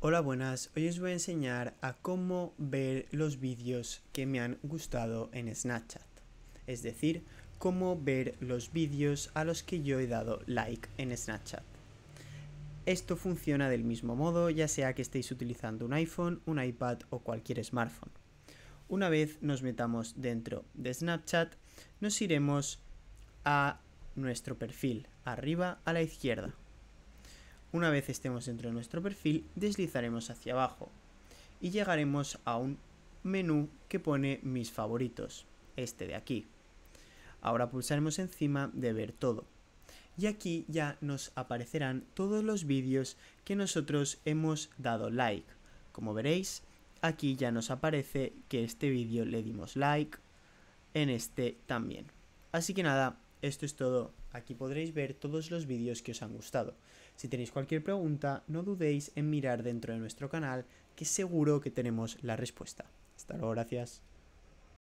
Hola buenas, hoy os voy a enseñar a cómo ver los vídeos que me han gustado en Snapchat, es decir, cómo ver los vídeos a los que yo he dado like en Snapchat. Esto funciona del mismo modo ya sea que estéis utilizando un iPhone, un iPad o cualquier smartphone. Una vez nos metamos dentro de Snapchat, nos iremos a nuestro perfil, arriba a la izquierda. Una vez estemos dentro de nuestro perfil, deslizaremos hacia abajo y llegaremos a un menú que pone mis favoritos, este de aquí. Ahora pulsaremos encima de ver todo. Y aquí ya nos aparecerán todos los vídeos que nosotros hemos dado like. Como veréis, aquí ya nos aparece que este vídeo le dimos like, en este también. Así que nada, esto es todo. Aquí podréis ver todos los vídeos que os han gustado. Si tenéis cualquier pregunta, no dudéis en mirar dentro de nuestro canal, que seguro que tenemos la respuesta. Hasta luego, gracias.